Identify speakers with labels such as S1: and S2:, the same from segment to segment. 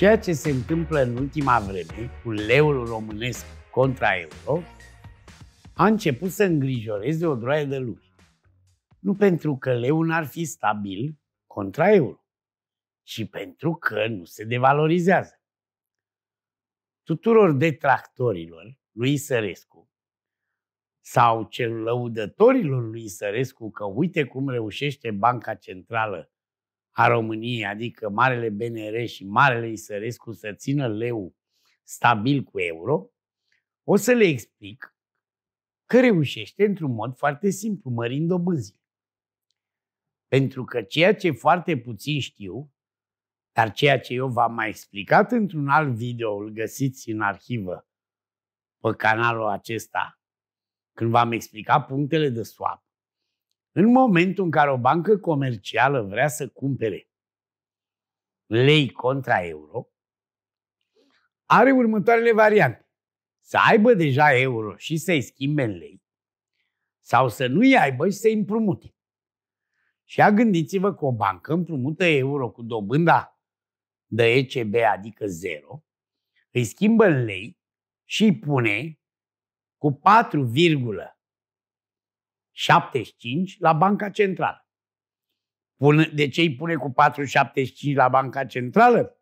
S1: Ceea ce se întâmplă în ultima vreme cu leul românesc contra euro a început să îngrijoreze o droaie de lume. Nu pentru că leul n-ar fi stabil contra euro, ci pentru că nu se devalorizează. Tuturor detractorilor lui Sărescu sau cel lăudătorilor lui Sărescu că uite cum reușește Banca Centrală a României, adică Marele BNR și Marele Isărescu să țină leu stabil cu euro, o să le explic că reușește într-un mod foarte simplu, mărind dobânzile. Pentru că ceea ce foarte puțin știu, dar ceea ce eu v-am mai explicat într-un alt video, îl găsiți în arhivă pe canalul acesta, când v-am explicat punctele de swap, în momentul în care o bancă comercială vrea să cumpere lei contra euro, are următoarele variante. Să aibă deja euro și să-i schimbe în lei, sau să nu-i aibă și să-i împrumute. Și a gândiți-vă că o bancă împrumută euro cu dobânda de ECB, adică zero, îi schimbă în lei și îi pune cu 4,75 la Banca Centrală. De ce îi pune cu 4,75 la Banca Centrală?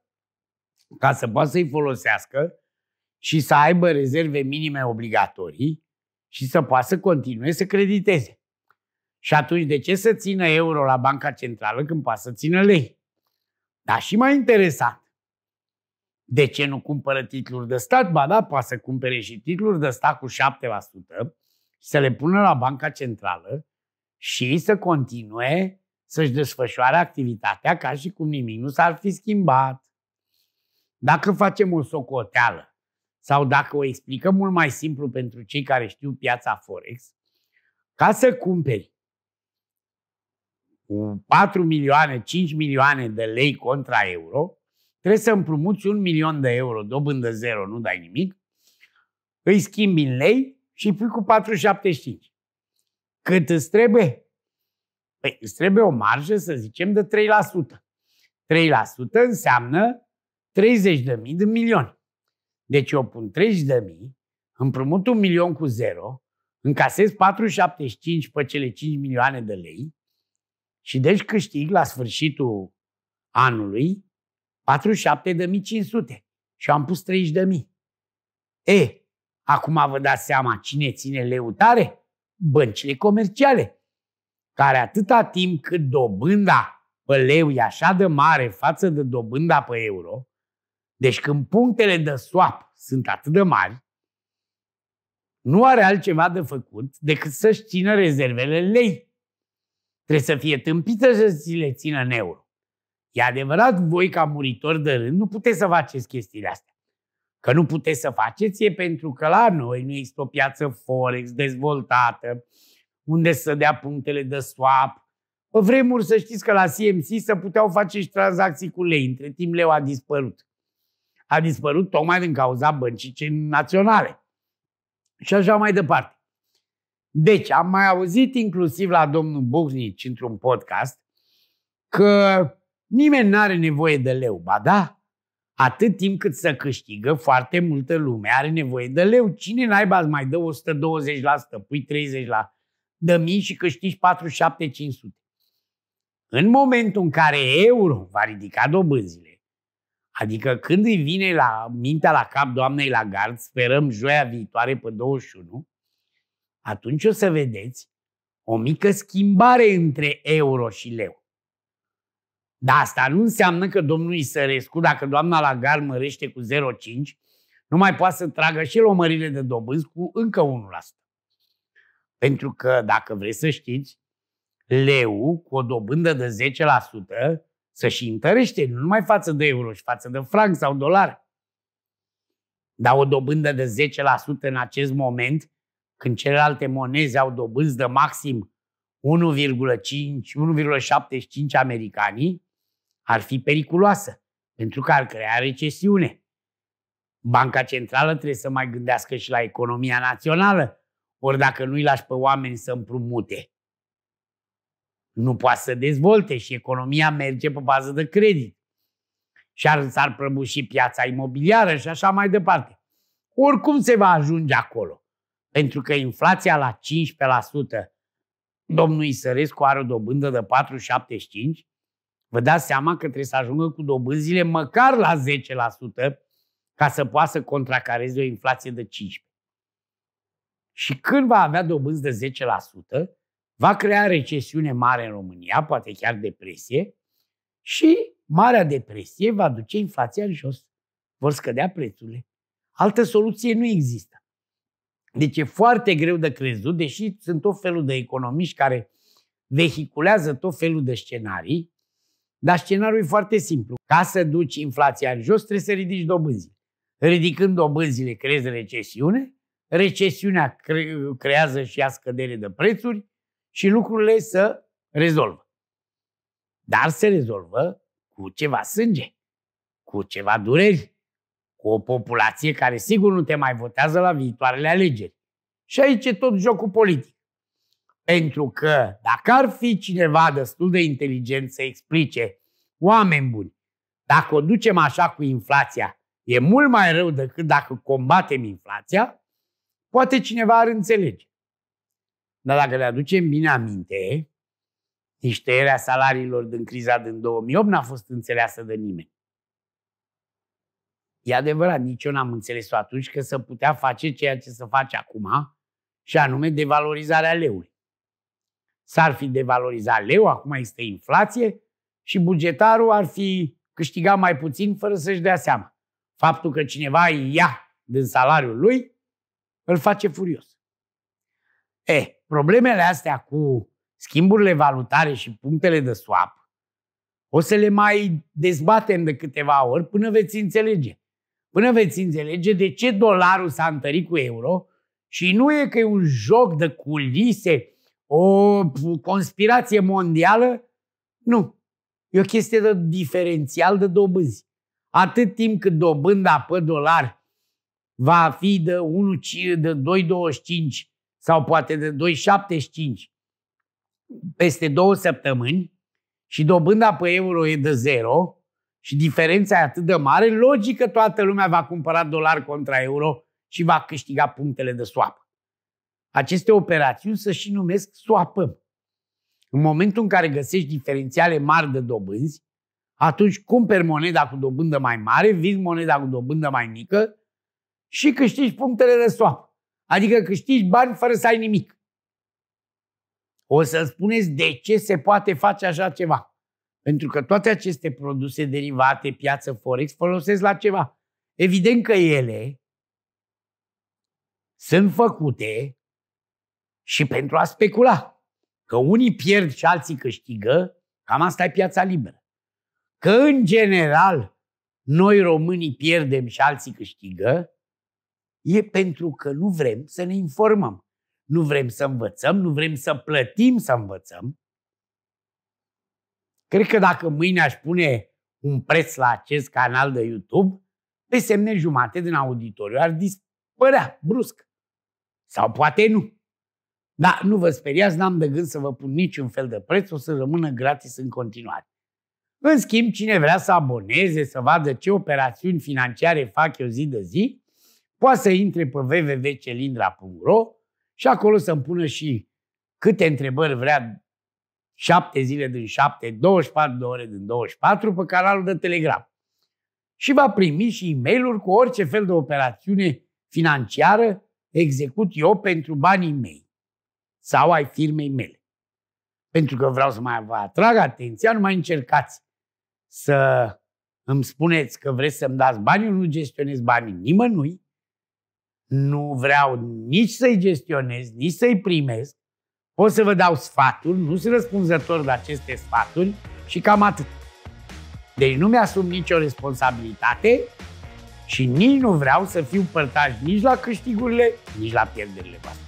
S1: Ca să poată să-i folosească și să aibă rezerve minime obligatorii și să poată să continue să crediteze. Și atunci de ce să țină euro la Banca Centrală când poate să țină lei? Dar și mai interesant, de ce nu cumpără titluri de stat? Ba da, poate să cumpere și titluri de stat cu 7%, să le pună la Banca Centrală și să continue să-și desfășoare activitatea ca și cum nimic nu s-ar fi schimbat. Dacă facem o socoteală sau dacă o explicăm mult mai simplu pentru cei care știu piața Forex, ca să cumperi 4 milioane, 5 milioane de lei contra euro, trebuie să împrumuți un milion de euro, dobândă zero, nu dai nimic, îi schimbi în lei și pui cu 4,75. Cât îți trebuie? Păi îți trebuie o marjă, să zicem, de 3%. 3% înseamnă 30.000 de milioane. Deci eu pun 30.000, împrumut un milion cu zero, încasez 4,75 pe cele 5 milioane de lei și deci câștig la sfârșitul anului 47.500 și am pus 30.000. E, Acum vă dați seama cine ține leu tare? Băncile comerciale, care atâta timp cât dobânda pe leu e așa de mare față de dobânda pe euro, deci când punctele de swap sunt atât de mari, nu are altceva de făcut decât să-și țină rezervele lei. Trebuie să fie tâmpită să ți le țină în euro. E adevărat, voi ca muritori de rând nu puteți să faceți chestiile astea că nu puteți să faceți e pentru că la noi nu există o piață Forex dezvoltată, unde să dea punctele de swap. Pe vremuri să știți că la CMC se puteau face și tranzacții cu lei. Între timp leu a dispărut. A dispărut tocmai din cauza băncii naționale. Și așa mai departe. Deci, am mai auzit inclusiv la domnul Bucnici într-un podcast că nimeni nu are nevoie de leu. Ba da, atât timp cât să câștigă, foarte multă lume are nevoie de leu. Cine naiba îți mai dă 120%, pui 30% la de mii și câștigi 47500. În momentul în care euro va ridica dobânzile, adică când îi vine la mintea la cap doamnei la gard, sperăm joia viitoare pe 21, atunci o să vedeți o mică schimbare între euro și leu. Dar asta nu înseamnă că domnul Isărescu, dacă doamna Lagar mărește cu 0,5, nu mai poate să tragă și el o mărire de dobânzi cu încă 1%. Pentru că, dacă vreți să știți, leu cu o dobândă de 10% să-și întărește, nu numai față de euro, și față de franc sau dolar. Dar o dobândă de 10% în acest moment, când celelalte monezi au dobânzi de maxim 1,5, 1,75 americanii, ar fi periculoasă, pentru că ar crea recesiune. Banca centrală trebuie să mai gândească și la economia națională, ori dacă nu-i lași pe oameni să împrumute. Nu poate să dezvolte și economia merge pe bază de credit. Și ar, s-ar prăbuși piața imobiliară și așa mai departe. Oricum se va ajunge acolo. Pentru că inflația la 15%, domnul Isărescu are o dobândă de Vă dați seama că trebuie să ajungă cu dobânzile măcar la 10% ca să poată să contracareze o inflație de 15%. Și când va avea dobânzi de 10%, va crea recesiune mare în România, poate chiar depresie, și Marea Depresie va duce inflația în jos. Vor scădea prețurile. Altă soluție nu există. Deci e foarte greu de crezut, deși sunt tot felul de economiști care vehiculează tot felul de scenarii, dar scenariul e foarte simplu. Ca să duci inflația în jos, trebuie să ridici dobânzile. Ridicând dobânzile, creezi recesiune, recesiunea creează și ea scădere de prețuri și lucrurile să rezolvă. Dar se rezolvă cu ceva sânge, cu ceva dureri, cu o populație care sigur nu te mai votează la viitoarele alegeri. Și aici e tot jocul politic. Pentru că dacă ar fi cineva destul de inteligent să explice, oameni buni, dacă o ducem așa cu inflația, e mult mai rău decât dacă combatem inflația, poate cineva ar înțelege. Dar dacă le aducem bine aminte, nici tăierea salariilor din criza din 2008 n-a fost înțeleasă de nimeni. E adevărat, nici eu n-am înțeles-o atunci că să putea face ceea ce se face acum, și anume devalorizarea leului s-ar fi devalorizat leu, acum este inflație, și bugetarul ar fi câștigat mai puțin fără să-și dea seama. Faptul că cineva îi ia din salariul lui îl face furios. E, problemele astea cu schimburile valutare și punctele de swap o să le mai dezbatem de câteva ori până veți înțelege. Până veți înțelege de ce dolarul s-a întărit cu euro și nu e că e un joc de culise o conspirație mondială. Nu. E o chestie de diferențial de dobânzi. Atât timp cât dobânda pe dolar va fi de 1, de 2,25 sau poate de 2,75 peste două săptămâni și dobânda pe euro e de 0 și diferența e atât de mare, logică toată lumea va cumpăra dolar contra euro și va câștiga punctele de swap. Aceste operațiuni să și numesc swapăm. În momentul în care găsești diferențiale mari de dobânzi, atunci cumperi moneda cu dobândă mai mare, vinzi moneda cu dobândă mai mică și câștigi punctele de swap. Adică câștigi bani fără să ai nimic. O să spuneți de ce se poate face așa ceva. Pentru că toate aceste produse derivate, piață, forex, folosesc la ceva. Evident că ele sunt făcute și pentru a specula. Că unii pierd și alții câștigă, cam asta e piața liberă. Că, în general, noi românii pierdem și alții câștigă, e pentru că nu vrem să ne informăm. Nu vrem să învățăm, nu vrem să plătim să învățăm. Cred că dacă mâine aș pune un preț la acest canal de YouTube, pe semne jumate din auditoriu ar dispărea brusc. Sau poate nu. Dar nu vă speriați, n-am de gând să vă pun niciun fel de preț, o să rămână gratis în continuare. În schimb, cine vrea să aboneze, să vadă ce operațiuni financiare fac eu zi de zi, poate să intre pe www.celindra.ro și acolo să-mi pună și câte întrebări vrea 7 zile din 7, 24 de ore din 24 pe canalul de Telegram. Și va primi și e mail cu orice fel de operațiune financiară execut eu pentru banii mei sau ai firmei mele. Pentru că vreau să mai vă atrag atenția, nu mai încercați să îmi spuneți că vreți să-mi dați bani, eu nu gestionez banii nimănui, nu vreau nici să-i gestionez, nici să-i primez, pot să vă dau sfaturi, nu sunt răspunzător de aceste sfaturi și cam atât. Deci nu mi-asum nicio responsabilitate și nici nu vreau să fiu părtaș nici la câștigurile, nici la pierderile voastre.